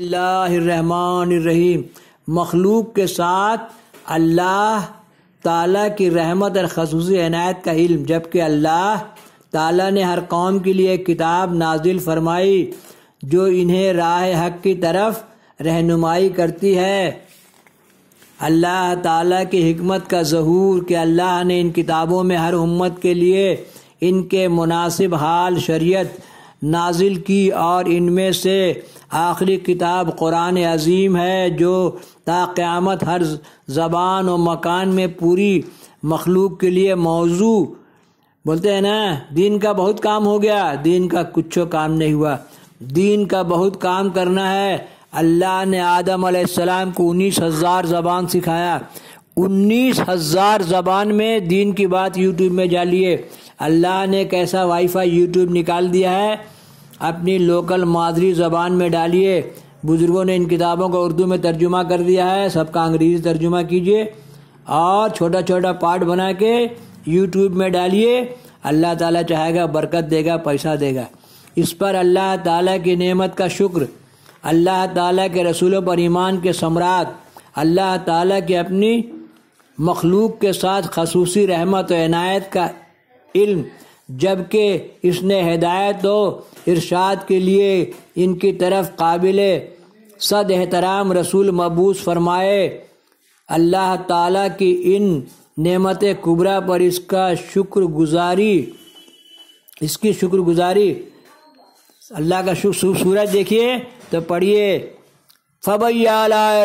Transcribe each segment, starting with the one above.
रहीम मखलूक के साथ अल्लाह ताला की रहमत और खसूस अनायत का इल्म जबकि अल्लाह ताला ने हर कौम के लिए किताब नाजिल फरमाई जो इन्हें राह हक की तरफ रहनुमाई करती है अल्लाह ताला की हमत का जहूर कि अल्लाह ने इन किताबों में हर उम्मत के लिए इनके मुनासिब हाल शरीयत नाजिल की और इनमें से आखिरी किताब कुरान अजीम है जो ताक़यामत हर ज़बान और मकान में पूरी मखलूक के लिए मौजू बोलते हैं ना दीन का बहुत काम हो गया दीन का कुछ काम नहीं हुआ दीन का बहुत काम करना है अल्लाह ने आदम आसमाम को उन्नीस हज़ार ज़बान सिखाया उन्नीस हज़ार ज़बान में दीन की बात यूट्यूब में जालिए अल्लाह ने कैसा वाईफाई यूट्यूब निकाल दिया है अपनी लोकल मादरी ज़बान में डालिए बुज़ुर्गों ने इन किताबों को उर्दू में तर्जुमा कर दिया है सबका अंग्रेज़ी तर्जुमा कीजिए और छोटा छोटा पार्ट बना के यूट्यूब में डालिए अल्लाह ताला चाहेगा बरकत देगा पैसा देगा इस पर अल्लाह ताला की नेमत का शुक्र अल्लाह ताला के रसूलों पर ईमान के सम्राट अल्लाह ताला के अपनी मखलूक के साथ खसूसी रहमत और इनायत का इल्म जबकि इसने हिदायत व इरशाद के लिए इनकी तरफ काबिल सद एहतराम रसूल मबूस फरमाए अल्लाह ताला की इन नेमत कुबरा पर इसका शुक्रगुजारी इसकी शुक्रगुजारी अल्लाह का शुक्र देखिए तो पढ़िए फबैया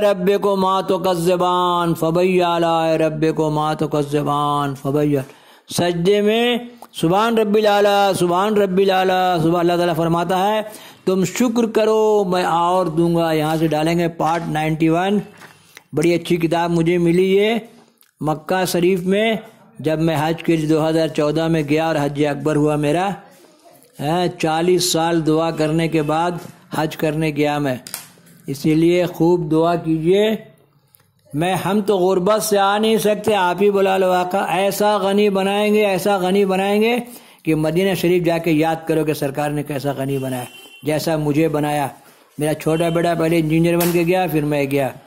रब को मातो तो जबान फ़बैला रब को मातो तो कस्बान फ़बैया सजदे में सुबहान रबी लाला सुबहान रबी लाला सुबह अल्लाह ताला फरमाता है तुम शुक्र करो मैं और दूंगा यहाँ से डालेंगे पार्ट नाइन्टी वन बड़ी अच्छी किताब मुझे मिली ये मक्का शरीफ में जब मैं हज के 2014 में गया और हज अकबर हुआ मेरा है चालीस साल दुआ करने के बाद हज करने गया मैं इसीलिए खूब दुआ कीजिए मैं हम तो गुर्बत से आ नहीं सकते आप ही बुला लो आका ऐसा गनी बनाएंगे ऐसा गनी बनाएंगे कि मदीना शरीफ जाके याद करो कि सरकार ने कैसा गनी बनाया जैसा मुझे बनाया मेरा छोटा बेटा पहले इंजीनियर बन के गया फिर मैं गया